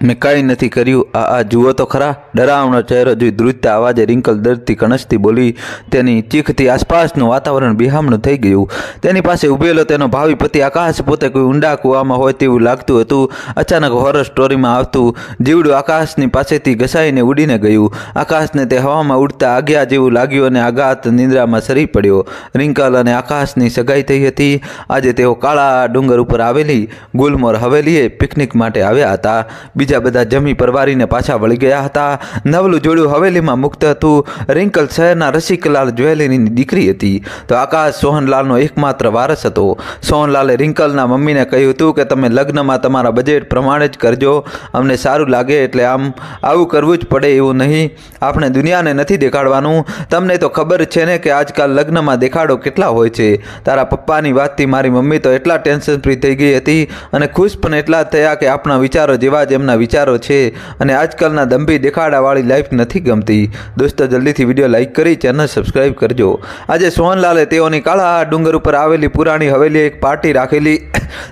મેં કાંઈ નથી કર્યું આ આ જુઓ તો ખરા ડરાવણો ચહેરો જોઈ ધ્રુજતા અવાજે રિંકલ દર્દથી કણસથી બોલી તેની ચીખથી આસપાસનું વાતાવરણ બિહામણું થઈ ગયું તેની પાસે ઉભેલો તેનો ભાવિ પતિ આકાશ પોતે કોઈ ઊંડા કૂવામાં હોય તેવું લાગતું હતું અચાનક હોરર સ્ટોરીમાં આવતું જીવડું આકાશની પાસેથી ઘસાઈને ઉડીને ગયું આકાશને તે હવામાં ઉડતા આગ્યા જેવું લાગ્યું અને આઘાત નિંદ્રામાં સરી પડ્યો રિંકલ અને આકાશની સગાઈ થઈ હતી આજે તેઓ કાળા ડુંગર ઉપર આવેલી ગુલમોર હવેલીએ પિકનિક માટે આવ્યા હતા બીજા બધા જમી પરવારીને પાછા વળી ગયા હતા નવલું જોડું હવેલીમાં મુક્ત હતું રિંકલ શહેરના રસિકલાલ જ્વેલરીની દીકરી હતી તો આકાશ સોહનલાલનો એકમાત્ર વારસ હતો સોહનલાલે રિંકલના મમ્મીને કહ્યું હતું કે તમે લગ્નમાં તમારા બજેટ પ્રમાણે જ કરજો અમને સારું લાગે એટલે આમ આવું કરવું જ પડે એવું નહીં આપણે દુનિયાને નથી દેખાડવાનું તમને તો ખબર છે ને કે આજકાલ લગ્નમાં દેખાડો કેટલા હોય છે તારા પપ્પાની વાતથી મારી મમ્મી તો એટલા ટેન્શન ફ્રી થઈ ગઈ હતી અને ખુશ પણ એટલા થયા કે આપણા વિચારો જેવા જ એમના વિચારો છે અને આજકાલના દંભી દેખાડા ઉઘાડાવાળી લાઈફ નથી ગમતી દોસ્તો જલ્દીથી વિડીયો લાઇક કરી ચેનલ સબસ્ક્રાઈબ કરજો આજે સોહનલાલે તેઓની કાળા ડુંગર ઉપર આવેલી પુરાણી હવેલી એક પાર્ટી રાખેલી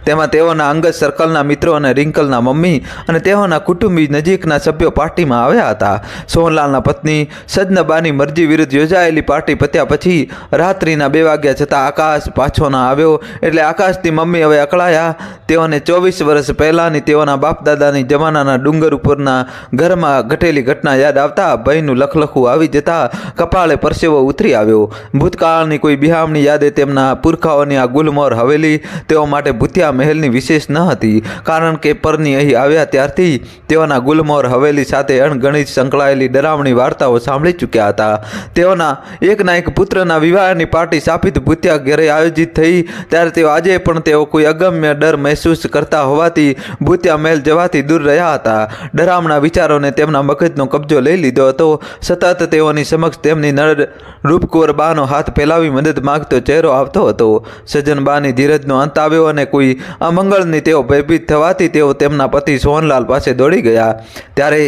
તેમાં તેઓના અંગત સર્કલના મિત્રો અને રિંકલના મમ્મી અને તેઓના કુટુંબી નજીકના સભ્યો પાર્ટીમાં આવ્યા હતા સોહનલાલના પત્ની સજનબાની મરજી વિરુદ્ધ યોજાયેલી પાર્ટી પત્યા પછી રાત્રિના બે વાગ્યા છતાં આકાશ પાછો ના આવ્યો એટલે આકાશની મમ્મી હવે અકળાયા તેઓને ચોવીસ વર્ષ પહેલાંની તેઓના બાપદાદાની જમાનાના ડુંગર ઉપરના ઘરમાં ઘટેલી ઘટના યાદ આવતા ભયનું લખલખું આવી જતાં કપાળે પરસેવો ઉતરી આવ્યો ભૂતકાળની કોઈ બિહામણી યાદે તેમના પુરખાઓની આ ગુલમોર હવેલી તેઓ માટે ભૂતિયા મહેલની વિશેષ ન હતી કારણ કે પરની અહીં આવ્યા ત્યારથી તેઓના ગુલમોર હવેલી સાથે અણગણિત સંકળાયેલી ડરામણી વાર્તાઓ સાંભળી ચૂક્યા હતા તેઓના એકના એક પુત્રના વિવાહની પાર્ટી સ્થાપિત ભૂતિયા ઘેરે આયોજિત થઈ ત્યારે તેઓ આજે પણ તેઓ કોઈ અગમ્ય ડર મહેસૂસ કરતા હોવાથી ભૂતિયા મહેલ જવાથી દૂર રહ્યા હતા ડરામણા વિચારોને તેમના મગજ મસ્જિદનો કબજો લઈ લીધો હતો સતત તેઓની સમક્ષ તેમની નર બાનો હાથ ફેલાવી મદદ માગતો ચહેરો આવતો હતો સજ્જન બાની ધીરજનો અંત આવ્યો અને કોઈ અમંગળની તેઓ ભયભીત થવાથી તેઓ તેમના પતિ સોહનલાલ પાસે દોડી ગયા ત્યારે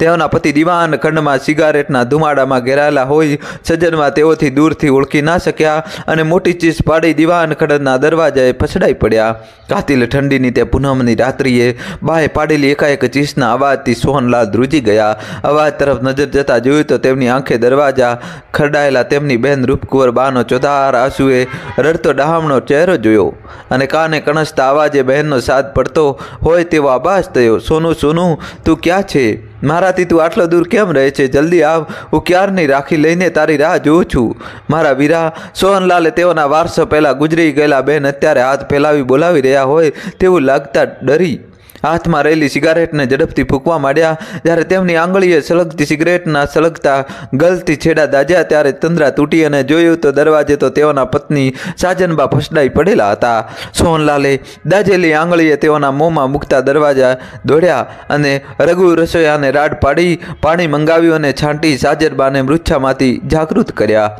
તેઓના પતિ દીવાન ખંડમાં સિગારેટના ધુમાડામાં ઘેરાયેલા હોય સજ્જનમાં તેઓથી દૂરથી ઓળખી ના શક્યા અને મોટી ચીસ પાડી દીવાન ખંડના દરવાજાએ ફસડાઈ પડ્યા કાતિલ ઠંડીની તે પૂનમની રાત્રિએ બાએ પાડેલી એકાએક ચીસના અવાજથી સોહનલાલ ધ્રુજી ગયા અવાજ તરફ નજર જતાં જોયું તો તેમની આંખે દરવાજા ખરડા પડાયેલા તેમની બહેન રૂપકુંવર બાનો ચોધાર આંસુએ રડતો ડહામણો ચહેરો જોયો અને કાને કણસતા અવાજે બહેનનો સાથ પડતો હોય તેવો આભાસ થયો સોનું સોનું તું ક્યાં છે મારાથી તું આટલો દૂર કેમ રહે છે જલ્દી આવ હું ક્યારની રાખી લઈને તારી રાહ જોઉં છું મારા વીરા સોહનલાલે તેઓના વારસો પહેલાં ગુજરી ગયેલા બહેન અત્યારે હાથ ફેલાવી બોલાવી રહ્યા હોય તેવું લાગતા ડરી હાથમાં રહેલી સિગારેટને ઝડપથી ફૂંકવા માંડ્યા જ્યારે તેમની આંગળીએ સળગતી સિગરેટના સળગતા ગલતી છેડા દાજ્યા ત્યારે તંદ્રા તૂટી અને જોયું તો દરવાજે તો તેઓના પત્ની સાજનબા ફસડાઈ પડેલા હતા સોહનલાલે દાજેલી આંગળીએ તેઓના મોંમાં મૂકતા દરવાજા દોડ્યા અને રઘુ રસોયાને રાડ પાડી પાણી મંગાવ્યું અને છાંટી સાજનબાને મૃચ્છામાંથી જાગૃત કર્યા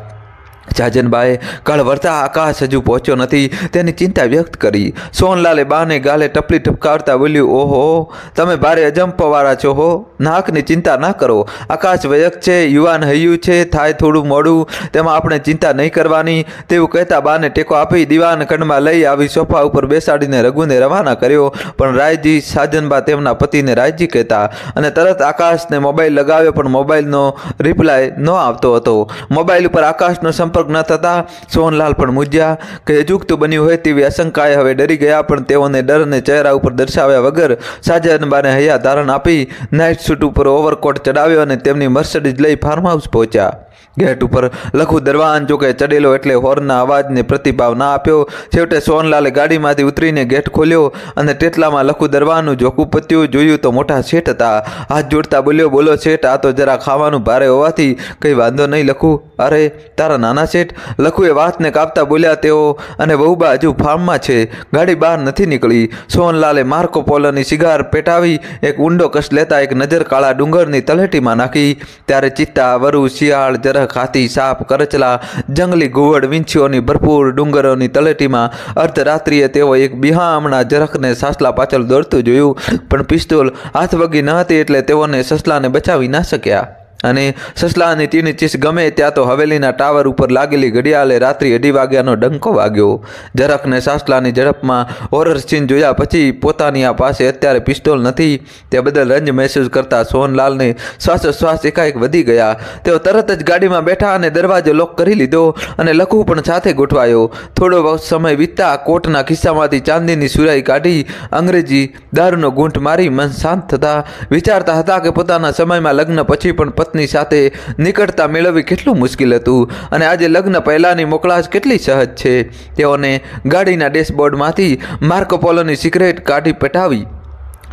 જાજનબાએ કળવળતા આકાશ હજુ પહોંચ્યો નથી તેની ચિંતા વ્યક્ત કરી સોનલાલે બાને ગાલે ટપલી ટપકાવતા બોલ્યું ઓહો તમે ભારે અજંપવાળા છો હો નાકની ચિંતા ના કરો આકાશ વયક છે યુવાન હૈયું છે થાય થોડું મોડું તેમાં આપણે ચિંતા નહીં કરવાની તેવું કહેતા બાને ટેકો આપી દિવાન ખંડમાં લઈ આવી સોફા ઉપર બેસાડીને રઘુને રવાના કર્યો પણ રાયજી સાજનબા તેમના પતિને રાયજી કહેતા અને તરત આકાશને મોબાઈલ લગાવ્યો પણ મોબાઈલનો રિપ્લાય ન આવતો હતો મોબાઈલ ઉપર આકાશનો સંપર્ક સંપર્ક ન થતાં સોનલાલ પણ મૂજ્યા કે અજુગતું બન્યું હોય તેવી આશંકાએ હવે ડરી ગયા પણ તેઓને ડર અને ચહેરા ઉપર દર્શાવ્યા વગર સાજા અનબાને હૈયા ધારણ આપી નાઇટ સૂટ ઉપર ઓવરકોટ ચડાવ્યો અને તેમની મર્સડીઝ લઈ ફાર્મહાઉસ પહોંચ્યા ગેટ ઉપર લખું દરવાન જોકે ચડેલો એટલે હોર્નના અવાજને પ્રતિભાવ ના આપ્યો છેવટે સોનલાલે ગાડીમાંથી ઉતરીને ગેટ ખોલ્યો અને તેટલામાં લખું દરવાનું જોખું પત્યું જોયું તો મોટા શેઠ હતા હાથ જોડતા બોલ્યો બોલો શેઠ આ તો જરા ખાવાનું ભારે હોવાથી કંઈ વાંધો નહીં લખું અરે તારા નાના શેઠ લખુએ વાતને કાપતા બોલ્યા તેઓ અને બહુબા હજુ ફાર્મમાં છે ગાડી બહાર નથી નીકળી સોનલાલે માર્કો પોલોની સિગાર પેટાવી એક ઊંડો કશ લેતા એક નજર કાળા ડુંગરની તલેટીમાં નાખી ત્યારે ચિત્તા વરુ શિયાળ જરા ખાતી સાપ કરચલા જંગલી ઘુવડ વિંછીઓની ભરપૂર ડુંગરોની તલેટીમાં અર્ધરાત્રિએ તેઓ એક બિહામણા જરાકને સાસલા પાછળ દોડતું જોયું પણ પિસ્તોલ હાથ વગી ન હતી એટલે તેઓને સસલાને બચાવી ના શક્યા અને સસલા અને તેની ચીસ ગમે ત્યાં તો હવેલીના ટાવર ઉપર લાગેલી ઘડિયાળે રાત્રિ અઢી વાગ્યાનો ડંકો વાગ્યો ઝરખને સાસલાની ઝડપમાં હોરર સીન જોયા પછી પોતાની આ પાસે અત્યારે પિસ્તોલ નથી તે બદલ રંજ મહેસૂસ કરતા સોહનલાલને શ્વાસ એકાએક વધી ગયા તેઓ તરત જ ગાડીમાં બેઠા અને દરવાજો લોક કરી લીધો અને લખવું પણ સાથે ગોઠવાયો થોડો સમય વીતતા કોટના ખિસ્સામાંથી ચાંદીની સુરાઈ કાઢી અંગ્રેજી દારૂનો ગૂંઠ મારી મન શાંત થતા વિચારતા હતા કે પોતાના સમયમાં લગ્ન પછી પણ પત્ની સાથે નિકટતા મેળવવી કેટલું મુશ્કેલ હતું અને આજે લગ્ન પહેલાંની મોકળાશ કેટલી સહજ છે તેઓને ગાડીના ડેશબોર્ડમાંથી માર્કોપોલોની સિગરેટ કાઢી પેટાવી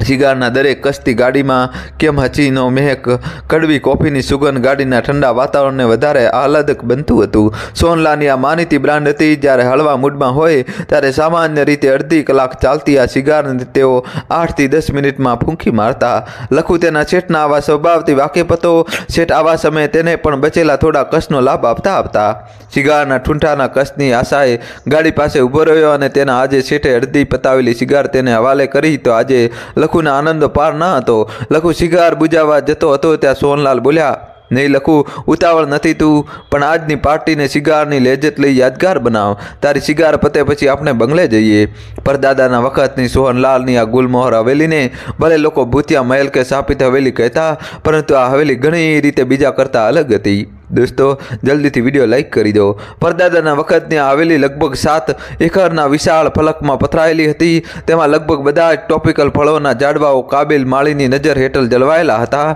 સિગારના દરેક કસતી ગાડીમાં કેમ હચીનો મહેક કડવી કોફીની સુગંધ ગાડીના ઠંડા વાતાવરણને વધારે આહલાદક બનતું હતું સોનલાની આ માનીતી બ્રાન્ડ હતી જ્યારે હળવા મૂડમાં હોય ત્યારે સામાન્ય રીતે અડધી કલાક ચાલતી આ સિગારને તેઓ આઠથી દસ મિનિટમાં ફૂંકી મારતા લખું તેના શેઠના આવા સ્વભાવથી વાકેફ હતો શેઠ આવા સમયે તેને પણ બચેલા થોડા કસનો લાભ આપતા આપતા શિગારના ઠૂંઠાના કસની આશાએ ગાડી પાસે ઊભો રહ્યો અને તેના આજે શેઠે અડધી પતાવેલી સિગાર તેને હવાલે કરી તો આજે લખુના આનંદ પાર ન હતો લખુ શિગાર બુજાવા જતો હતો ત્યાં સોનલાલ બોલ્યા નહીં લખું ઉતાવળ નથી તું પણ આજની પાર્ટીને શિગારની લેજત લઈ યાદગાર બનાવ તારી શિગાર પતે પછી આપણે બંગલે જઈએ પરદાદાના વખતની સોહનલાલની આ ગુલમોહર હવેલીને ભલે લોકો ભૂતિયા મહેલ કે સાપિત હવેલી કહેતા પરંતુ આ હવેલી ઘણી રીતે બીજા કરતાં અલગ હતી દોસ્તો જલ્દીથી વિડીયો લાઇક કરી દો પરદાદાના વખત ત્યાં આવેલી લગભગ સાત એકરના વિશાળ ફલકમાં પથરાયેલી હતી તેમાં લગભગ બધા જ ટોપિકલ ફળોના જાડવાઓ કાબિલ માળીની નજર હેઠળ જળવાયેલા હતા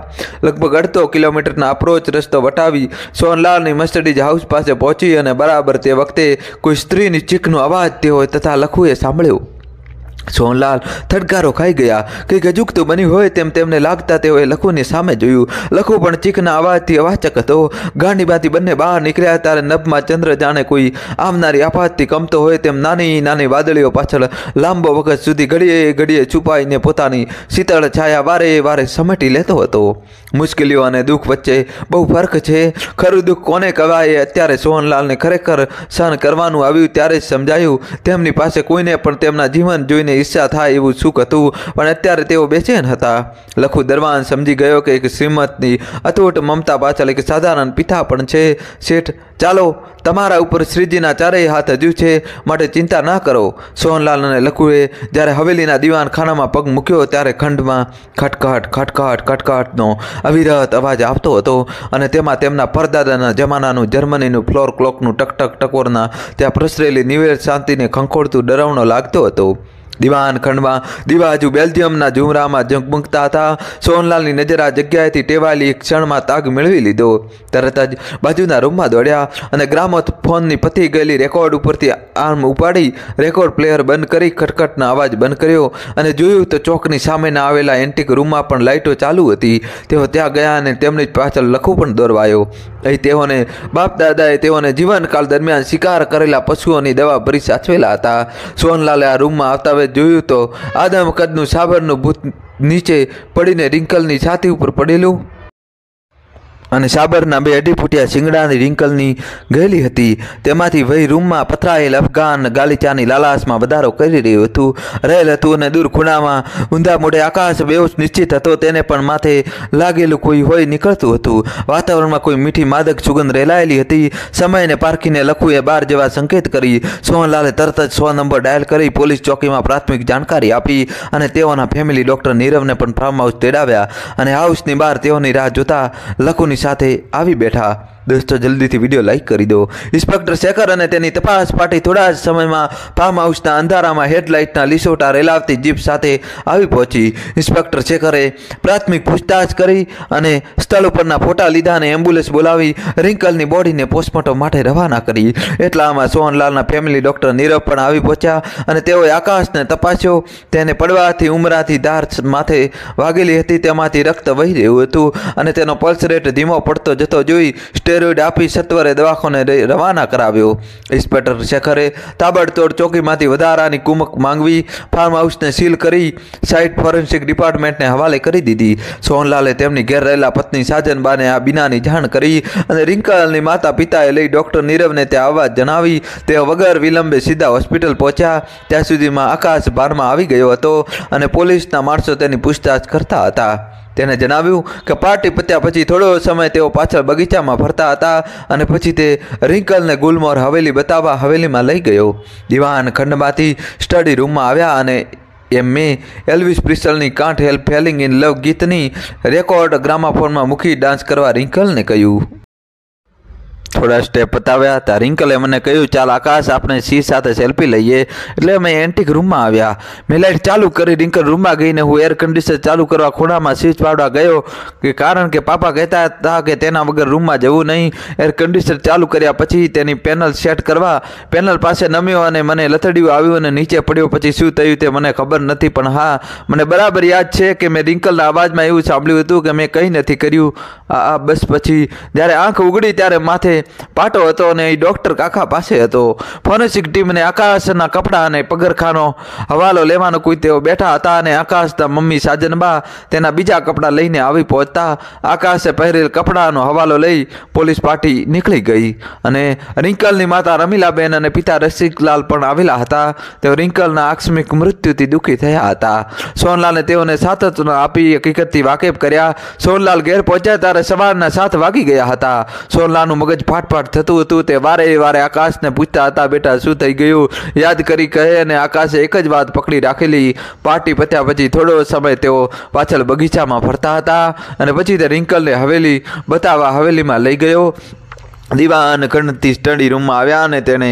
લગભગ અડધો કિલોમીટરના અપ્રોચ રસ્તો વટાવી સોનલાલની મસ્ટડીઝ હાઉસ પાસે પહોંચી અને બરાબર તે વખતે કોઈ સ્ત્રીની ચીખનો અવાજ તે હોય તથા લખવું એ સાંભળ્યું સોનલાલ થડકારો ખાઈ ગયા કંઈક અજુગતું બન્યું હોય તેમ તેમને લાગતા તેઓએ લખુની સામે જોયું લખુ પણ ચીખના અવાજથી અવાચક હતો ગાંડીબાથી બંને બહાર નીકળ્યા ત્યારે નભમાં ચંદ્ર જાણે કોઈ આવનારી આફાતથી કમતો હોય તેમ નાની નાની વાદળીઓ પાછળ લાંબો વખત સુધી ઘડીએ ઘડીએ છુપાઈને પોતાની શીતળ છાયા વારે વારે સમેટી લેતો હતો મુશ્કેલીઓ અને દુઃખ વચ્ચે બહુ ફરક છે ખરું દુઃખ કોને કહેવાય અત્યારે સોહનલાલને ખરેખર સહન કરવાનું આવ્યું ત્યારે જ સમજાયું તેમની પાસે કોઈને પણ તેમના જીવન જોઈને તેમને ઈર્ષા થાય એવું સુખ હતું પણ અત્યારે તેઓ બેચેન હતા લખુ દરવાન સમજી ગયો કે એક શ્રીમતની અતૂટ મમતા પાછળ એક સાધારણ પિતા પણ છે શેઠ ચાલો તમારા ઉપર શ્રીજીના ચારેય હાથ હજુ છે માટે ચિંતા ના કરો સોહનલાલ અને લખુએ જ્યારે હવેલીના ખાનામાં પગ મૂક્યો ત્યારે ખંડમાં ખટખટ ખટખટ ખટખટનો અવિરત અવાજ આપતો હતો અને તેમાં તેમના પરદાદાના જમાનાનું જર્મનીનું ફ્લોર ક્લોકનું ટકટક ટકોરના ત્યાં પ્રસરેલી નિવેર શાંતિને ખંખોડતું ડરાવણો લાગતો હતો દિવાન ખંડમાં દિવાજુ બેલ્જિયમના ઝુમરામાં ઝગમગતા હતા સોનલાલની નજર આ જગ્યાએથી ટેવાયેલી એક ક્ષણમાં તાગ મેળવી લીધો તરત જ બાજુના રૂમમાં દોડ્યા અને ગ્રામત ફોનની પતી ગયેલી રેકોર્ડ ઉપરથી આર્મ ઉપાડી રેકોર્ડ પ્લેયર બંધ કરી ખટખટના અવાજ બંધ કર્યો અને જોયું તો ચોકની સામેના આવેલા એન્ટિક રૂમમાં પણ લાઇટો ચાલુ હતી તેઓ ત્યાં ગયા અને તેમની જ પાછળ લખવું પણ દોરવાયો અહીં તેઓને બાપ દાદાએ તેઓને જીવનકાળ દરમિયાન શિકાર કરેલા પશુઓની દવા ભરી સાચવેલા હતા સોનલાલે આ રૂમમાં આવતા જોયું તો આદમ કદનું સાબરનું ભૂત નીચે પડીને રિંકલની છાતી ઉપર પડેલું અને સાબરના બે અઢી ફૂટિયા શિંગડાની રિંકલની ગયેલી હતી તેમાંથી વહી રૂમમાં પથરાયેલ અફઘાન ગાલીચાની લાલાશમાં વધારો કરી રહ્યું હતું રહેલ હતું અને દૂર ખૂણામાં ઊંધા મોઢે આકાશ બેહોશ નિશ્ચિત હતો તેને પણ માથે લાગેલું કોઈ હોય નીકળતું હતું વાતાવરણમાં કોઈ મીઠી માદક સુગંધ રેલાયેલી હતી સમયને પારખીને લખુએ એ બાર જેવા સંકેત કરી સોહનલાલે તરત જ સો નંબર ડાયલ કરી પોલીસ ચોકીમાં પ્રાથમિક જાણકારી આપી અને તેઓના ફેમિલી ડોક્ટર નીરવને પણ ફાર્મ હાઉસ તેડાવ્યા અને હાઉસની બહાર તેઓની રાહ જોતા લખુની સાથે આવી બેઠા દોસ્તો જલ્દીથી વિડીયો લાઇક કરી દો ઇન્સ્પેક્ટર શેખર અને તેની તપાસ પાર્ટી થોડા જ સમયમાં ફાર્મ હાઉસના અંધારામાં હેડલાઇટના લીસોટા રેલાવતી જીપ સાથે આવી પહોંચી ઇન્સ્પેક્ટર શેખરે પ્રાથમિક પૂછતાછ કરી અને સ્થળ ઉપરના ફોટા લીધા અને એમ્બ્યુલન્સ બોલાવી રિંકલની બોડીને પોસ્ટમોર્ટમ માટે રવાના કરી એટલામાં સોહનલાલના ફેમિલી ડૉક્ટર નીરવ પણ આવી પહોંચ્યા અને તેઓએ આકાશને તપાસ્યો તેને પડવાથી ઉમરાથી ધાર માથે વાગેલી હતી તેમાંથી રક્ત વહી રહ્યું હતું અને તેનો પલ્સ રેટ ધીમો પડતો જતો જોઈ સ્ટેરોઇડ આપી સત્વરે દવાખાને રવાના કરાવ્યો ઇન્સ્પેક્ટર શેખરે તાબડતોડ ચોકીમાંથી વધારાની કુમક માંગવી ફાર્મ હાઉસને સીલ કરી સાઇટ ફોરેન્સિક ડિપાર્ટમેન્ટને હવાલે કરી દીધી સોહનલાલે તેમની ઘેર રહેલા પત્ની સાજનબાને આ બીનાની જાણ કરી અને રિંકાલની માતા પિતાએ લઈ ડૉક્ટર નીરવને ત્યાં આવવા જણાવી તે વગર વિલંબે સીધા હોસ્પિટલ પહોંચ્યા ત્યાં સુધીમાં આકાશ ભારમાં આવી ગયો હતો અને પોલીસના માણસો તેની પૂછતાછ કરતા હતા તેને જણાવ્યું કે પાર્ટી પત્યા પછી થોડો સમય તેઓ પાછળ બગીચામાં ફરતા હતા અને પછી તે રિંકલને ગુલમોર હવેલી બતાવવા હવેલીમાં લઈ ગયો દિવાન ખંડમાંથી સ્ટડી રૂમમાં આવ્યા અને એમ મેં એલ્વિસ પ્રિસ્ટલની can't help falling in love ગીતની રેકોર્ડ ગ્રામાફોનમાં મૂકી ડાન્સ કરવા રિંકલને કહ્યું થોડા સ્ટેપ બતાવ્યા ત્યાં રિંકલે મને કહ્યું ચાલ આકાશ આપણે સિંહ સાથે સેલ્ફી લઈએ એટલે અમે એન્ટિક રૂમમાં આવ્યા મેં લાઇટ ચાલુ કરી રિંકલ રૂમમાં ગઈને હું એર કન્ડિશનર ચાલુ કરવા ખૂણામાં સ્વિચ પાડવા ગયો કે કારણ કે પાપા કહેતા હતા કે તેના વગર રૂમમાં જવું નહીં એર કન્ડિશનર ચાલુ કર્યા પછી તેની પેનલ સેટ કરવા પેનલ પાસે નમ્યો અને મને લથડ્યું આવ્યું અને નીચે પડ્યો પછી શું થયું તે મને ખબર નથી પણ હા મને બરાબર યાદ છે કે મેં રિંકલના અવાજમાં એવું સાંભળ્યું હતું કે મેં કંઈ નથી કર્યું આ બસ પછી જ્યારે આંખ ઉગડી ત્યારે માથે પાટો હતો અને એ ડૉક્ટર કાકા પાસે હતો ફોરેન્સિક ટીમને આકાશના કપડાં અને પગરખાનો હવાલો લેવાનો કોઈ તેઓ બેઠા હતા અને આકાશના મમ્મી સાજનબા તેના બીજા કપડાં લઈને આવી પહોંચતા આકાશે પહેરેલ કપડાંનો હવાલો લઈ પોલીસ પાર્ટી નીકળી ગઈ અને રિંકલની માતા રમીલાબેન અને પિતા રસિકલાલ પણ આવેલા હતા તેઓ રિંકલના આકસ્મિક મૃત્યુથી દુઃખી થયા હતા સોનલાલને તેઓને સાતત્વ આપી હકીકતથી વાકેફ કર્યા સોનલાલ ઘેર પહોંચ્યા ત્યારે સવારના સાત વાગી ગયા હતા સોનલાલનું મગજ ફાટફાટ થતું હતું તે વારે વારે આકાશને પૂછતા હતા બેટા શું થઈ ગયું યાદ કરી કહે અને આકાશે એક જ વાત પકડી રાખેલી પાર્ટી પત્યા પછી થોડો સમય તેઓ પાછળ બગીચામાં ફરતા હતા અને પછી તે રિંકલને હવેલી બતાવવા હવેલીમાં લઈ ગયો દીવા અને ગણતી સ્ટડી રૂમમાં આવ્યા અને તેણે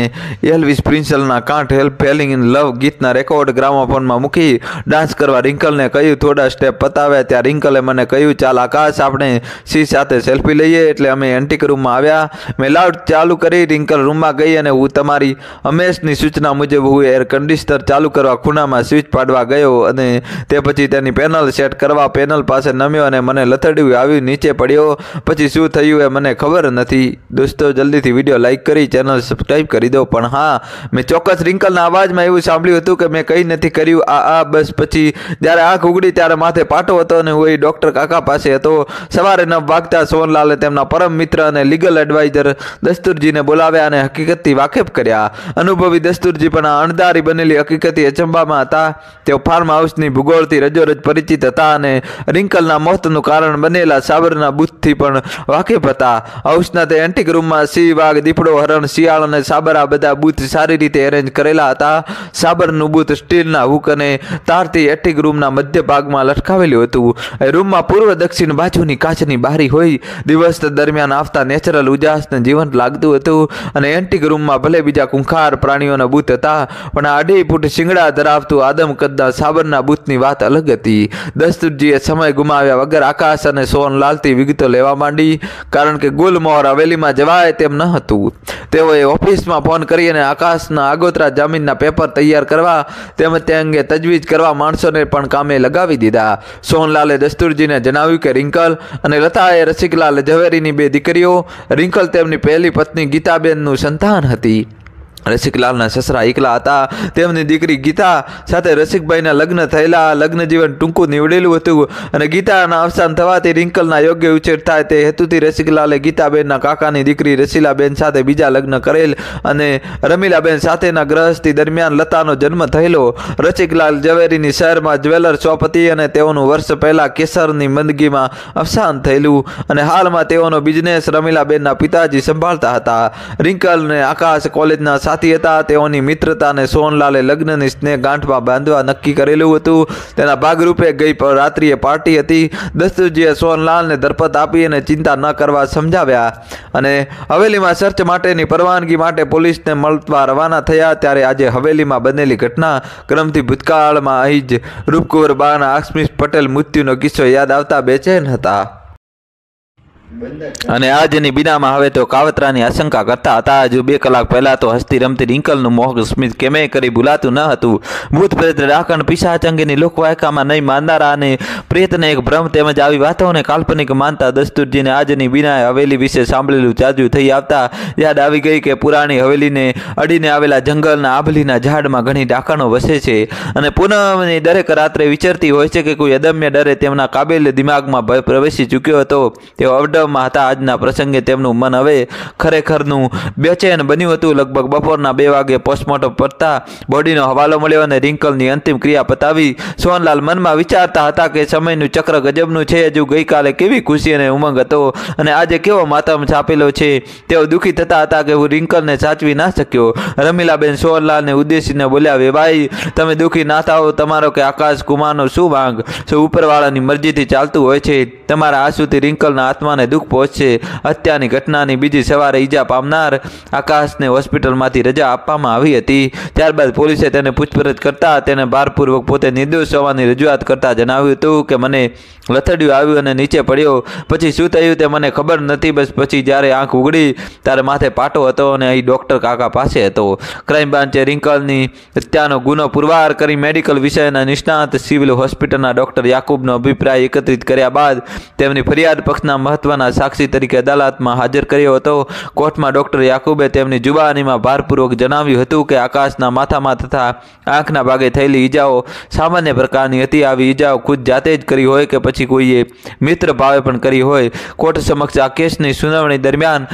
એલ્વિસ પ્રિન્સલના can't help falling in love ગીતના રેકોર્ડ ગ્રામોફોનમાં મૂકી ડાન્સ કરવા રિંકલને કહ્યું થોડા સ્ટેપ પતાવ્યા ત્યાં રિંકલે મને કહ્યું ચાલ આકાશ આપણે સી સાથે સેલ્ફી લઈએ એટલે અમે એન્ટિક રૂમમાં આવ્યા મેં લાઉડ ચાલુ કરી રિંકલ રૂમમાં ગઈ અને હું તમારી અમેશની સૂચના મુજબ હું એર કન્ડિશનર ચાલુ કરવા ખૂણામાં સ્વિચ પાડવા ગયો અને તે પછી તેની પેનલ સેટ કરવા પેનલ પાસે નમ્યો અને મને લથડ્યું આવ્યું નીચે પડ્યો પછી શું થયું એ મને ખબર નથી દોસ્તો જલ્દીથી વિડીયો લાઇક કરી ચેનલ સબસ્ક્રાઈબ કરી દો પણ હા મેં ચોક્કસ રિંકલના અવાજમાં એવું સાંભળ્યું હતું કે મેં કંઈ નથી કર્યું આ આ બસ પછી જ્યારે આંખ ઉગડી ત્યારે માથે પાટો હતો અને હું એ ડૉક્ટર કાકા પાસે હતો સવારે ન વાગતા સોનલાલે તેમના પરમ મિત્ર અને લીગલ એડવાઇઝર દસ્તુરજીને બોલાવ્યા અને હકીકતથી વાકેફ કર્યા અનુભવી દસ્તુરજી પણ અણધારી બનેલી હકીકતથી અચંબામાં હતા તેઓ ફાર્મ હાઉસની ભૂગોળથી રજોરજ પરિચિત હતા અને રિંકલના મોતનું કારણ બનેલા સાવરના બુથથી પણ વાકેફ હતા હાઉસના તે એન્ટિક રૂમમાં સિંહ વાઘ દીપડો હરણ શિયાળ અને સાબર આ બધા બૂથ સારી રીતે એરેન્જ કરેલા હતા સાબરનું બૂથ સ્ટીલના હુક અને તારથી એટિક રૂમના મધ્ય ભાગમાં લટકાવેલું હતું રૂમમાં પૂર્વ દક્ષિણ બાજુની કાચની બારી હોય દિવસ દરમિયાન આવતા નેચરલ ઉજાસને જીવંત લાગતું હતું અને એન્ટિક રૂમમાં ભલે બીજા કુંખાર પ્રાણીઓના બૂથ હતા પણ આ અઢી ફૂટ શિંગડા ધરાવતું આદમ કદના સાબરના બૂથની વાત અલગ હતી દસ્તુરજીએ સમય ગુમાવ્યા વગર આકાશ અને સોન લાલતી વિગતો લેવા માંડી કારણ કે ગુલમોહર હવેલીમાં જવાય તેમ ન હતું તેઓએ ઓફિસમાં ફોન કરી અને આકાશના આગોતરા જામીનના પેપર તૈયાર કરવા તેમજ તે અંગે તજવીજ કરવા માણસોને પણ કામે લગાવી દીધા સોહનલાલે દસ્તુરજીને જણાવ્યું કે રિંકલ અને લતાએ રસિકલાલ ઝવેરીની બે દીકરીઓ રિંકલ તેમની પહેલી પત્ની ગીતાબેનનું સંતાન હતી રસિકલાલના સસરા એકલા હતા તેમની દીકરી ગીતા સાથે રસિકભાઈના લગ્ન થયેલા લગ્ન જીવન ટૂંકું નીવડેલું હતું અને ગીતાના અવસાન થવાથી રિંકલના યોગ્ય ઉછેર થાય તે હેતુથી રસિકલાલે ગીતાબેનના કાકાની દીકરી રસીલાબેન સાથે બીજા લગ્ન કરેલ અને રમીલાબેન સાથેના ગ્રહસ્થી દરમિયાન લતાનો જન્મ થયેલો રસિકલાલ ઝવેરીની શહેરમાં જ્વેલર ચોપતી અને તેઓનું વર્ષ પહેલાં કેસરની મંદગીમાં અવસાન થયેલું અને હાલમાં તેઓનો બિઝનેસ રમીલાબેનના પિતાજી સંભાળતા હતા રિંકલને આકાશ કોલેજના સાથી હતા તેઓની મિત્રતાને સોનલાલે લગ્નની સ્નેહ ગાંઠમાં બાંધવા નક્કી કરેલું હતું તેના ભાગરૂપે ગઈ રાત્રિએ પાર્ટી હતી દસ્તુજીએ સોનલાલને દરપત આપી અને ચિંતા ન કરવા સમજાવ્યા અને હવેલીમાં સર્ચ માટેની પરવાનગી માટે પોલીસને મળવા રવાના થયા ત્યારે આજે હવેલીમાં બનેલી ઘટના ક્રમથી ભૂતકાળમાં અહીં જ રૂપકુંવર બાના આક્ષમિશ પટેલ મૃત્યુનો કિસ્સો યાદ આવતા બેચેન હતા અને આજની બિનામાં હવે તો કાવતરાની આશંકા કરતા હતા હજુ બે કલાક પહેલા તો હસતી રમતી રિંકલનું મોહ સ્મિત કેમે કરી ભૂલાતું ન હતું ભૂત પ્રેત રાખણ પિશાચ અંગેની લોકવાયકામાં નહીં માનનારા અને પ્રેતને એક ભ્રમ તેમજ આવી વાતોને કાલ્પનિક માનતા દસ્તુરજીને આજની બીનાએ હવેલી વિશે સાંભળેલું ચાજુ થઈ આવતા યાદ આવી ગઈ કે પુરાણી હવેલીને અડીને આવેલા જંગલના આભલીના ઝાડમાં ઘણી ડાકણો વસે છે અને પૂનમની દરેક રાત્રે વિચરતી હોય છે કે કોઈ અદમ્ય ડરે તેમના કાબેલ દિમાગમાં પ્રવેશી ચૂક્યો હતો તેઓ અવડ તાંડવમાં હતા આજના પ્રસંગે તેમનું મન હવે ખરેખરનું બેચેન બન્યું હતું લગભગ બપોરના બે વાગે પોસ્ટમોર્ટમ પડતા બોડીનો હવાલો મળ્યો અને રિંકલની અંતિમ ક્રિયા પતાવી સોહનલાલ મનમાં વિચારતા હતા કે સમયનું ચક્ર ગજબનું છે હજુ ગઈકાલે કેવી ખુશી અને ઉમંગ હતો અને આજે કેવો માતમ છાપેલો છે તેઓ દુઃખી થતા હતા કે હું રિંકલને સાચવી ના શક્યો રમીલાબેન સોનલાલને ઉદ્દેશીને બોલ્યા વે ભાઈ તમે દુઃખી ના થાઓ તમારો કે આકાશ કુમારનો શું માંગ શું ઉપરવાળાની મરજીથી ચાલતું હોય છે તમારા આંસુથી રિંકલના આત્માને દુઃખ પહોંચશે હત્યાની ઘટનાની બીજી સવારે ઈજા પામનાર આકાશને હોસ્પિટલમાંથી રજા આપવામાં આવી હતી ત્યારબાદ પોલીસે તેને પૂછપરછ કરતા તેને ભારપૂર્વક પોતે નિર્દોષ હોવાની રજૂઆત કરતા જણાવ્યું હતું કે મને લથડ્યું આવ્યું અને નીચે પડ્યો પછી શું થયું તે મને ખબર નથી બસ પછી જ્યારે આંખ ઉગડી ત્યારે માથે પાટો હતો અને અહીં ડૉક્ટર કાકા પાસે હતો ક્રાઇમ બ્રાન્ચે રિંકલની હત્યાનો ગુનો પુરવાર કરી મેડિકલ વિષયના નિષ્ણાંત સિવિલ હોસ્પિટલના ડૉક્ટર યાકુબનો અભિપ્રાય એકત્રિત કર્યા બાદ તેમની ફરિયાદ પક્ષના મહત્વના ગુનાના સાક્ષી તરીકે અદાલતમાં હાજર કર્યો હતો કોર્ટમાં ડૉક્ટર યાકુબે તેમની જુબાનીમાં ભારપૂર્વક જણાવ્યું હતું કે આકાશના માથામાં તથા આંખના ભાગે થયેલી ઈજાઓ સામાન્ય પ્રકારની હતી આવી ઈજાઓ ખુદ જાતે જ કરી હોય કે પછી કોઈએ મિત્ર ભાવે પણ કરી હોય કોર્ટ સમક્ષ આ કેસની સુનાવણી દરમિયાન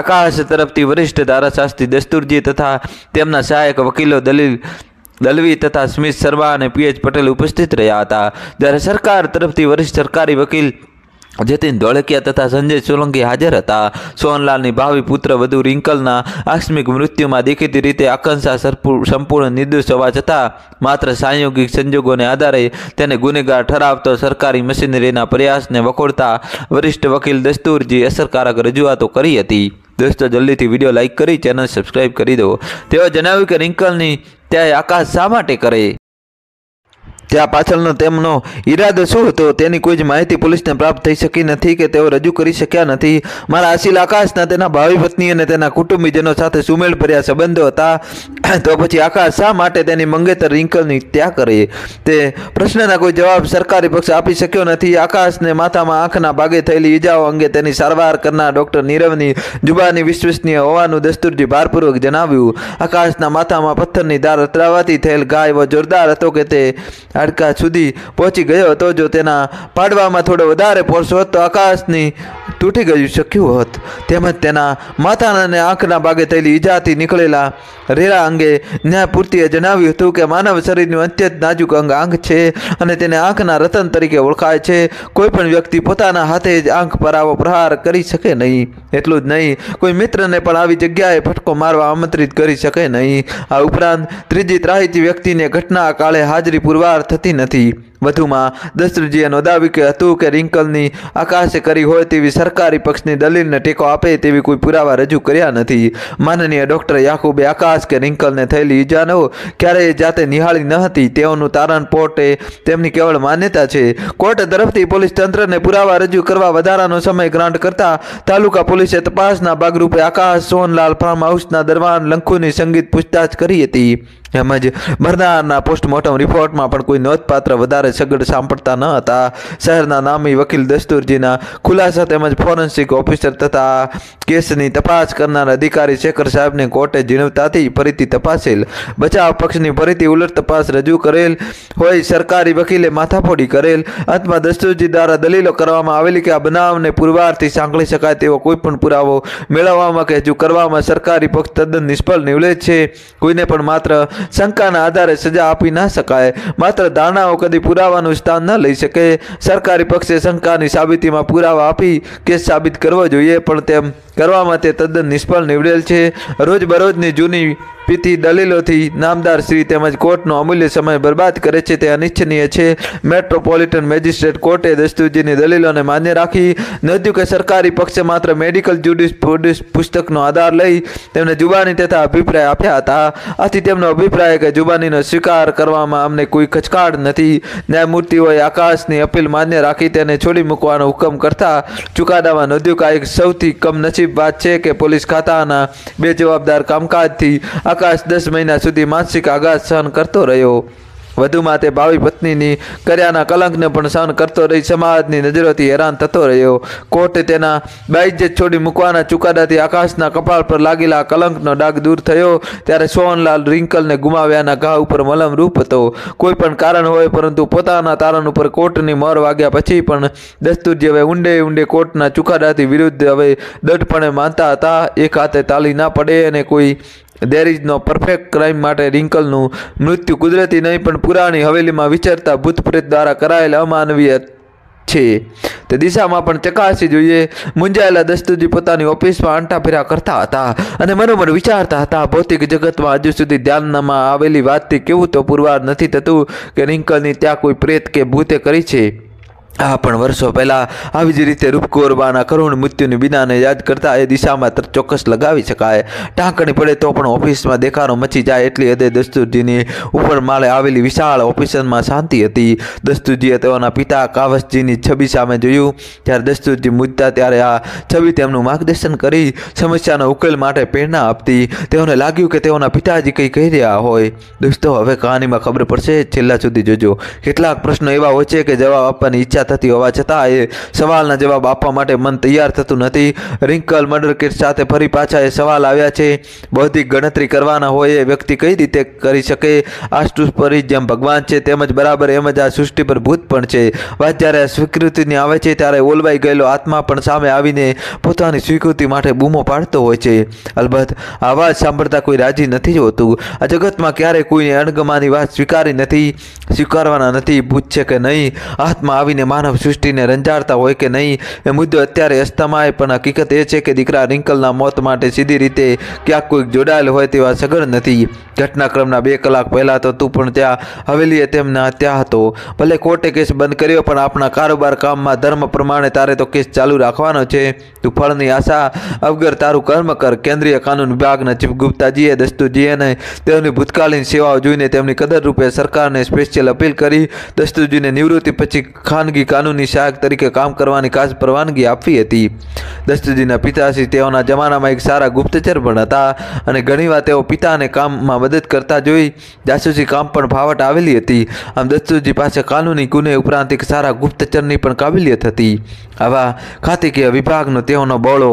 આકાશ તરફથી વરિષ્ઠ ધારાશાસ્ત્રી દસ્તુરજી તથા તેમના સહાયક વકીલો દલીલ દલવી તથા સ્મિત શર્મા અને પીએચ પટેલ ઉપસ્થિત રહ્યા હતા જ્યારે સરકાર તરફથી વરિષ્ઠ સરકારી વકીલ જતીન ધોળકિયા તથા સંજય સોલંકી હાજર હતા સોહનલાલની ભાવિ પુત્ર વધુ રિંકલના આકસ્મિક મૃત્યુમાં દેખીતી રીતે આકાંક્ષા સંપૂર્ણ નિર્દોષ હોવા છતાં માત્ર સાંયોગિક સંજોગોને આધારે તેને ગુનેગાર ઠરાવતો સરકારી મશીનરીના પ્રયાસને વખોડતા વરિષ્ઠ વકીલ દસ્તુરજી અસરકારક રજૂઆતો કરી હતી દોસ્તો જલ્દીથી વિડીયો લાઇક કરી ચેનલ સબસ્ક્રાઇબ કરી દો તેઓ જણાવ્યું કે રિંકલની ત્યાં આકાશ શા માટે કરે ત્યાં પાછળનો તેમનો ઈરાદો શું હતો તેની કોઈ જ માહિતી પોલીસને પ્રાપ્ત થઈ શકી નથી કે તેઓ રજૂ કરી શક્યા નથી મારા આશીલ આકાશના તેના ભાવિ પત્ની અને તેના કુટુંબીજનો સાથે સુમેળભર્યા સંબંધો હતા તો પછી આકાશ શા માટે તેની મંગેતર રિંકલની ત્યાગ કરે તે પ્રશ્નના કોઈ જવાબ સરકારી પક્ષ આપી શક્યો નથી આકાશને માથામાં આંખના ભાગે થયેલી ઈજાઓ અંગે તેની સારવાર કરનાર ડોક્ટર નીરવની જુબાની વિશ્વસનીય હોવાનું દસ્તુરજી ભારપૂર્વક જણાવ્યું આકાશના માથામાં પથ્થરની ધાર અથડાવાથી થયેલ ગાયવો જોરદાર હતો કે તે હાડકા સુધી પહોંચી ગયો હતો જો તેના પાડવામાં થોડો વધારે પહોંચો તો આકાશની તૂટી ગયું શક્યું હોત તેમજ તેના માથાના અને આંખના ભાગે થયેલી ઈજાથી નીકળેલા રેરા અંગે ન્યાયપૂર્તિએ જણાવ્યું હતું કે માનવ શરીરનું અત્યંત નાજુક અંગ આંખ છે અને તેને આંખના રતન તરીકે ઓળખાય છે કોઈપણ વ્યક્તિ પોતાના હાથે જ આંખ પર આવો પ્રહાર કરી શકે નહીં એટલું જ નહીં કોઈ મિત્રને પણ આવી જગ્યાએ ફટકો મારવા આમંત્રિત કરી શકે નહીં આ ઉપરાંત ત્રીજી ત્રાહિતી વ્યક્તિને ઘટના કાળે હાજરી પુરવાર થતી નથી વધુમાં દસ્તરજીએ નોંધાવ્યું કે હતું કે રિંકલની આકાશે કરી હોય તેવી સરકારી પક્ષની દલીલને ટેકો આપે તેવી કોઈ પુરાવા રજૂ કર્યા નથી માનનીય ડોક્ટર યાકુબે આકાશ કે રિંકલને થયેલી ઇજાનો ક્યારેય જાતે નિહાળી ન હતી તેઓનું તારણ પોર્ટે તેમની કેવળ માન્યતા છે કોર્ટ તરફથી પોલીસ તંત્રને પુરાવા રજૂ કરવા વધારાનો સમય ગ્રાન્ટ કરતા તાલુકા પોલીસે તપાસના ભાગરૂપે આકાશ સોનલાલ ફાર્મ હાઉસના દરવાન લંખુની સંગીત પૂછતાછ કરી હતી તેમજ મરનારના પોસ્ટમોર્ટમ રિપોર્ટમાં પણ કોઈ નોંધપાત્ર વધારે સગડ સાંપડતા ન હતા શહેરના નામી વકીલ દસ્તુરજીના ખુલાસા તેમજ ફોરેન્સિક ઓફિસર તથા કેસની તપાસ કરનાર અધિકારી શેખર સાહેબને કોર્ટે જીણવતાથી ફરીથી તપાસેલ બચાવ પક્ષની ફરીથી ઉલટ તપાસ રજૂ કરેલ હોય સરકારી વકીલે માથાફોડી કરેલ અંતમાં દસ્તુરજી દ્વારા દલીલો કરવામાં આવેલી કે આ બનાવને પુરવારથી સાંકળી શકાય તેવો કોઈ પણ પુરાવો મેળવવામાં કે રજૂ કરવામાં સરકારી પક્ષ તદ્દન નિષ્ફળ નીવડે છે કોઈને પણ માત્ર શંકાના આધારે સજા આપી ના શકાય માત્ર ધારણાઓ કદી પુરાવાનું સ્થાન ન લઈ શકે સરકારી પક્ષે શંકાની સાબિતીમાં પુરાવા આપી કેસ સાબિત કરવો જોઈએ પણ તેમ કરવામાં તે તદ્દન નિષ્ફળ નીવડેલ છે રોજબરોજની જૂની પીતી દલીલોથી નામદાર શ્રી તેમજ કોર્ટનો અમૂલ્ય સમય બરબાદ કરે છે તે અનિચ્છનીય છે મેટ્રોપોલિટન મેજિસ્ટ્રેટ કોર્ટે દસ્તુજીની દલીલોને માન્ય રાખી નોંધ્યું કે સરકારી પક્ષે માત્ર મેડિકલ જ્યુડિસ પુસ્તકનો આધાર લઈ તેમને જુબાની તથા અભિપ્રાય આપ્યા હતા આથી તેમનો અભિપ્રાય કે જુબાનીનો સ્વીકાર કરવામાં અમને કોઈ ખચકાટ નથી ન્યાયમૂર્તિઓએ આકાશની અપીલ માન્ય રાખી તેને છોડી મૂકવાનો હુકમ કરતા ચુકાદામાં નોંધ્યું કે એક સૌથી કમનસીબ વાત છે કે પોલીસ ખાતાના બે જવાબદાર કામકાજથી આ આકાશ દસ મહિના સુધી માનસિક આઘાત સહન કરતો રહ્યો વધુમાં તે ભાવિ પત્નીની કર્યાના કલંકને પણ સહન કરતો રહી સમાજની નજરોથી હેરાન થતો રહ્યો કોર્ટે તેના બાઇજ્જત છોડી મૂકવાના ચુકાદાથી આકાશના કપાળ પર લાગેલા કલંકનો ડાગ દૂર થયો ત્યારે સોહનલાલ રિંકલને ગુમાવ્યાના ઘા ઉપર મલમરૂપ હતો કોઈ પણ કારણ હોય પરંતુ પોતાના તારણ ઉપર કોર્ટની મોર વાગ્યા પછી પણ દસ્તુરજી હવે ઊંડે ઊંડે કોર્ટના ચુકાદાથી વિરુદ્ધ હવે દઢપણે માનતા હતા એક હાથે તાલી ના પડે અને કોઈ there is no perfect crime માટે રિંકલનું મૃત્યુ કુદરતી નહીં પણ પુરાણી હવેલીમાં વિચારતા ભૂતપ્રેત દ્વારા કરાયેલા અમાનવીય છે તે દિશામાં પણ ચકાસી જોઈએ મૂંઝાયેલા દસ્તુજી પોતાની ઓફિસમાં આંટાફેરા કરતા હતા અને મનોમન વિચારતા હતા ભૌતિક જગતમાં હજુ સુધી ધ્યાનમાં આવેલી વાતથી કેવું તો પુરવાર નથી થતું કે રિંકલની ત્યાં કોઈ પ્રેત કે ભૂતે કરી છે આ પણ વર્ષો પહેલાં આવી જ રીતે રૂપકુંવરબાના કરુણ મૃત્યુની બિનાને યાદ કરતા એ દિશામાં ચોક્કસ લગાવી શકાય ટાંકણી પડે તો પણ ઓફિસમાં દેખાડો મચી જાય એટલી હદે દસ્તુરજીની ઉપર માળે આવેલી વિશાળ ઓફિસમાં શાંતિ હતી દસ્તુરજીએ તેઓના પિતા કાવસજીની છબી સામે જોયું જ્યારે દસ્તુરજી મુજતા ત્યારે આ છબી તેમનું માર્ગદર્શન કરી સમસ્યાનો ઉકેલ માટે પ્રેરણા આપતી તેઓને લાગ્યું કે તેઓના પિતાજી કંઈ કહી રહ્યા હોય દોસ્તો હવે કહાનીમાં ખબર પડશે છેલ્લા સુધી જોજો કેટલાક પ્રશ્નો એવા હોય છે કે જવાબ આપવાની ઈચ્છા ચર્ચા થતી હોવા છતાં એ સવાલના જવાબ આપવા માટે મન તૈયાર થતું નથી રિંકલ મર્ડર કેસ સાથે ફરી પાછા એ સવાલ આવ્યા છે બૌદ્ધિક ગણતરી કરવાના હોય એ વ્યક્તિ કઈ રીતે કરી શકે આ જેમ ભગવાન છે તેમજ બરાબર એમ જ આ સૃષ્ટિ પર ભૂત પણ છે વાત જ્યારે સ્વીકૃતિની આવે છે ત્યારે ઓલવાઈ ગયેલો આત્મા પણ સામે આવીને પોતાની સ્વીકૃતિ માટે બૂમો પાડતો હોય છે અલબત્ત આ વાત સાંભળતા કોઈ રાજી નથી હોતું આ જગતમાં ક્યારેય કોઈને અણગમાની વાત સ્વીકારી નથી સ્વીકારવાના નથી ભૂત છે કે નહીં આત્મા આવીને માનવ સૃષ્ટિને રંજાડતા હોય કે નહીં એ મુદ્દો અત્યારે અસ્થમાય પણ હકીકત એ છે કે દીકરા રિંકલના મોત માટે સીધી રીતે ક્યાંક કોઈક જોડાયેલ હોય તેવા સઘન નથી ઘટનાક્રમના બે કલાક પહેલાં તો તું પણ ત્યાં હવેલીએ તેમના ત્યાં હતો ભલે કોર્ટે કેસ બંધ કર્યો પણ આપણા કારોબાર કામમાં ધર્મ પ્રમાણે તારે તો કેસ ચાલુ રાખવાનો છે તું ફળની આશા અવગર તારું કર્મ કર કેન્દ્રીય કાનૂન વિભાગના ચીફ ગુપ્તાજીએ દસ્તુજીએને તેઓની ભૂતકાલીન સેવાઓ જોઈને તેમની કદર રૂપે સરકારને સ્પેશિયલ અપીલ કરી દસ્તુજીને નિવૃત્તિ પછી ખાનગી મોરબી કાનૂની સહાયક તરીકે કામ કરવાની ખાસ પરવાનગી આપવી હતી દસ્તજીના પિતાશ્રી તેઓના જમાનામાં એક સારા ગુપ્તચર પણ હતા અને ઘણીવાર તેઓ પિતાને કામમાં મદદ કરતા જોઈ જાસૂસી કામ પણ ફાવટ આવેલી હતી આમ દસ્તુજી પાસે કાનૂની ગુને ઉપરાંત એક સારા ગુપ્તચરની પણ કાબિલિયત હતી આવા ખાતિકીય વિભાગનો તેઓનો બળો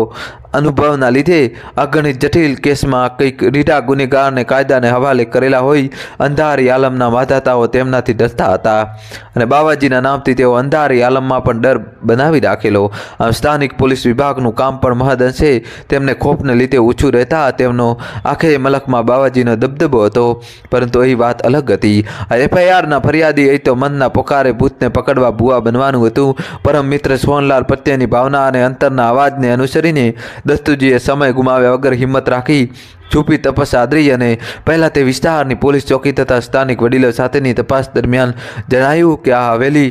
અનુભવના લીધે અગણિત જટિલ કેસમાં કંઈક રીઢા ગુનેગારને કાયદાને હવાલે કરેલા હોય અંધારી આલમના માધાતાઓ તેમનાથી ડરતા હતા અને બાવાજીના નામથી તેઓ અંધારી આલમમાં પણ ડર બનાવી રાખેલો આમ સ્થાનિક પોલીસ વિભાગનું કામ પણ મહદઅંશે તેમને ખોફને લીધે ઓછું રહેતા તેમનો આખે મલકમાં બાવાજીનો દબદબો હતો પરંતુ એ વાત અલગ હતી આ એફઆઈઆરના ફરિયાદી એ તો મનના પોકારે ભૂતને પકડવા ભૂવા બનવાનું હતું પરમ મિત્ર સોનલાલ ઇસ્લાલ પ્રત્યેની ભાવના અને અંતરના અવાજને અનુસરીને દસ્તુજીએ સમય ગુમાવ્યા વગર હિંમત રાખી છુપી તપાસ આદરી અને પહેલાં તે વિસ્તારની પોલીસ ચોકી તથા સ્થાનિક વડીલો સાથેની તપાસ દરમિયાન જણાયું કે આ હવેલી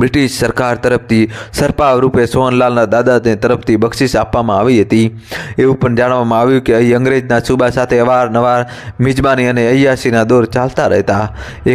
બ્રિટિશ સરકાર તરફથી સરપાવ રૂપે સોહનલાલના દાદાને તરફથી બક્ષિસ આપવામાં આવી હતી એવું પણ જાણવામાં આવ્યું કે અહીં અંગ્રેજના સુબા સાથે અવારનવાર મિજબાની અને અયાસીના દોર ચાલતા રહેતા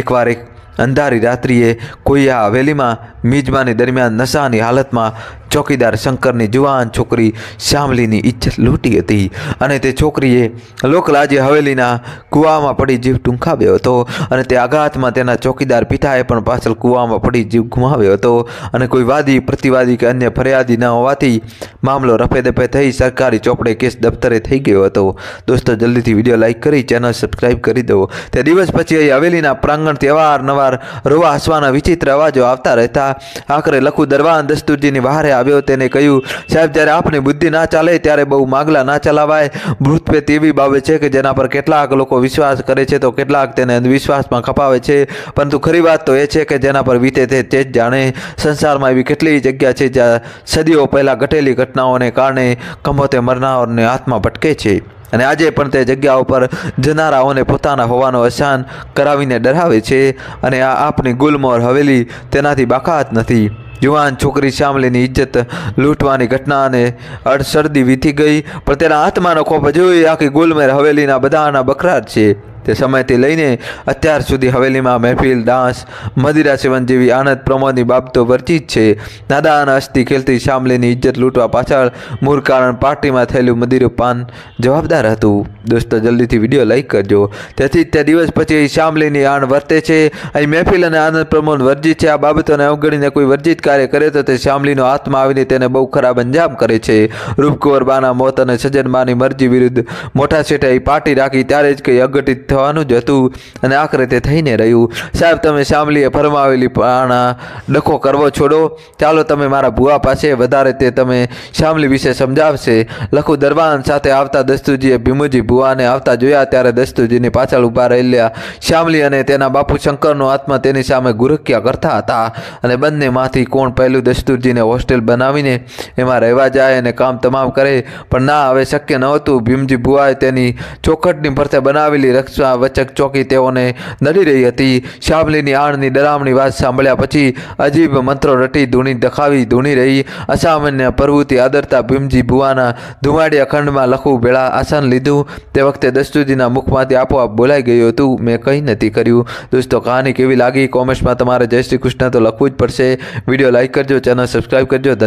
એકવાર એક અંધારી રાત્રિએ કોઈ આ હવેલીમાં મિજમાની દરમિયાન નશાની હાલતમાં ચોકીદાર શંકરની જુવાન છોકરી શ્યામલીની ઇજ્જત લૂંટી હતી અને તે છોકરીએ લોકલાજે હવેલીના કૂવામાં પડી જીવ ટૂંકાવ્યો હતો અને તે આઘાતમાં તેના ચોકીદાર પિતાએ પણ પાછળ કૂવામાં પડી જીવ ગુમાવ્યો હતો અને કોઈ વાદી પ્રતિવાદી કે અન્ય ફરિયાદી ન હોવાથી મામલો રફેદફે થઈ સરકારી ચોપડે કેસ દફતરે થઈ ગયો હતો દોસ્તો જલ્દીથી વિડીયો લાઇક કરી ચેનલ સબસ્ક્રાઇબ કરી દો તે દિવસ પછી અહીં હવેલીના પ્રાંગણથી અવારનવાર રોવા હસવાના વિચિત્ર અવાજો આવતા રહેતા આખરે લખું દરવાન દસ્તુરજીની વહારે આવ્યો તેને કહ્યું સાહેબ જ્યારે આપની બુદ્ધિ ના ચાલે ત્યારે બહુ માગલા ના ચલાવાય ભૂતપેત એવી બાબત છે કે જેના પર કેટલાક લોકો વિશ્વાસ કરે છે તો કેટલાક તેને અંધવિશ્વાસમાં ખપાવે છે પરંતુ ખરી વાત તો એ છે કે જેના પર વીતે તે જ જાણે સંસારમાં એવી કેટલી જગ્યા છે જ્યાં સદીઓ પહેલાં ઘટેલી ઘટનાઓને કારણે કમોતે મરનારને આત્મા ભટકે છે અને આજે પણ તે જગ્યા ઉપર જનારાઓને પોતાના હોવાનો અહેસાન કરાવીને ડરાવે છે અને આ આપની ગુલમોર હવેલી તેનાથી બાકાત નથી યુવાન છોકરી શ્યામલીની ઇજ્જત લૂંટવાની ઘટનાને અડસરદી વીતી ગઈ પણ તેના આત્માનો ખોફ હજુ આખી ગુલમેર હવેલીના બધાના બકરાર છે તે સમયથી લઈને અત્યાર સુધી હવેલીમાં મહેફિલ ડાન્સ મદિરા સેવન જેવી આનંદ પ્રમોદની બાબતો વર્ચિત છે દાદા અને અસ્તી ખેલતી શામલીની ઇજ્જત લૂંટવા પાછળ મૂળ કારણ પાર્ટીમાં થયેલું પાન જવાબદાર હતું દોસ્તો જલ્દીથી વિડીયો લાઈક કરજો તેથી તે દિવસ પછી શામલીની આણ વર્તે છે અહીં મહેફિલ અને આનંદ પ્રમોદ વર્જિત છે આ બાબતોને અવગણીને કોઈ વર્જિત કાર્ય કરે તો તે શામલીનો હાથમાં આવીને તેને બહુ ખરાબ અંજામ કરે છે રૂપકુંવર બાના મોત અને સજ્જન માની મરજી વિરુદ્ધ મોટા શેઠે પાર્ટી રાખી ત્યારે જ કંઈ અઘટિત થવાનું જ હતું અને આખરે તે થઈને રહ્યું સાહેબ તમે શ્યામલીએ ફરમાવેલી પાણા ડખો કરવો છોડો ચાલો તમે મારા ભુવા પાસે વધારે તે તમે શ્યામલી વિશે સમજાવશે લખું દરબાન સાથે આવતા દસ્તુજીએ ભીમુજી ભુવાને આવતા જોયા ત્યારે દસ્તુજીની પાછળ ઊભા રહેલા શ્યામલી અને તેના બાપુ શંકરનો આત્મા તેની સામે ગુરક્યા કરતા હતા અને બંનેમાંથી કોણ પહેલું દસ્તુરજીને હોસ્ટેલ બનાવીને એમાં રહેવા જાય અને કામ તમામ કરે પણ ના હવે શક્ય નહોતું ભીમજી ભુવાએ તેની ચોખટની ફરતે બનાવેલી રક્ષ વચક ચોકી તેઓને નડી રહી હતી શામલીની આણની ડરામણી વાત સાંભળ્યા પછી અજીબ મંત્રો રટી ધૂણી દખાવી ધૂણી રહી અસામાન્ય પ્રવૃત્તિ આદરતા ભીમજી ભુવાના ધુમાડી અખંડમાં લખવું ભેળા આસન લીધું તે વખતે દસ્તુજીના મુખમાંથી આપોઆપ બોલાઈ ગયું હતું મેં કંઈ નથી કર્યું દોસ્તો કહાની કેવી લાગી કોમેન્ટ્સમાં તમારે જય શ્રી કૃષ્ણ તો લખવું જ પડશે વિડીયો લાઇક કરજો ચેનલ સબસ્ક્રાઈબ કરજો